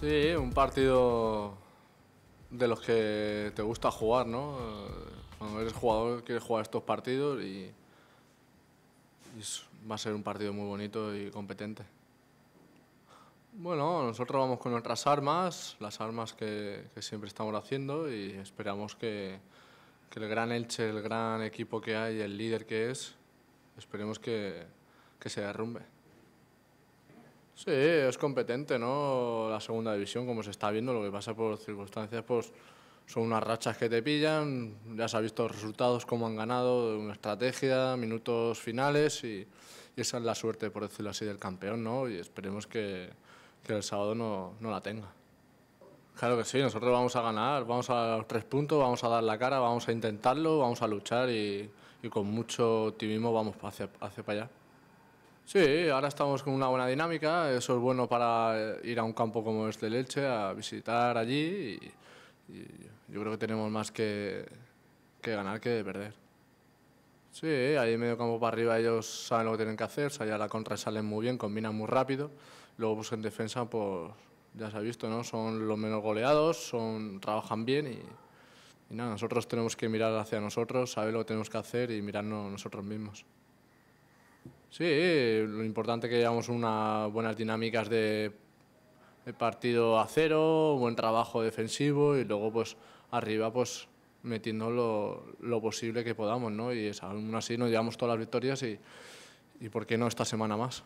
Sí, un partido de los que te gusta jugar, ¿no? Cuando eres jugador quieres jugar estos partidos y, va a ser un partido muy bonito y competente. Bueno, nosotros vamos con nuestras armas, las armas que, siempre estamos haciendo y esperamos que, el gran Elche, el gran equipo que hay, el líder que es, esperemos que se derrumbe. Sí, es competente, ¿no? La segunda división, como se está viendo, lo que pasa por circunstancias, pues son unas rachas que te pillan, ya se ha visto resultados, cómo han ganado, una estrategia, minutos finales y, esa es la suerte, por decirlo así, del campeón, ¿no? Y esperemos que, el sábado no, la tenga. Claro que sí, nosotros vamos a ganar, vamos a los tres puntos, vamos a dar la cara, vamos a intentarlo, vamos a luchar y, con mucho optimismo vamos hacia, hacia para allá. Sí, ahora estamos con una buena dinámica, eso es bueno para eh, ir a un campo como este de leche a visitar allí y, yo creo que tenemos más que, que ganar que perder. Sí, ahí medio campo para arriba ellos saben lo que tienen que hacer, o sea, la contra salen muy bien, combinan muy rápido, luego pues en defensa pues ya se ha visto, ¿no? Son los menos goleados, son, trabajan bien y, nosotros tenemos que mirar hacia nosotros, saber lo que tenemos que hacer y mirarnos nosotros mismos. Sí, lo importante es que llevamos unas buenas dinámicas de, partido a cero, buen trabajo defensivo y luego pues arriba pues metiendo lo, lo posible que podamos, ¿no? Y aún así nos llevamos todas las victorias y, y ¿por qué no esta semana más?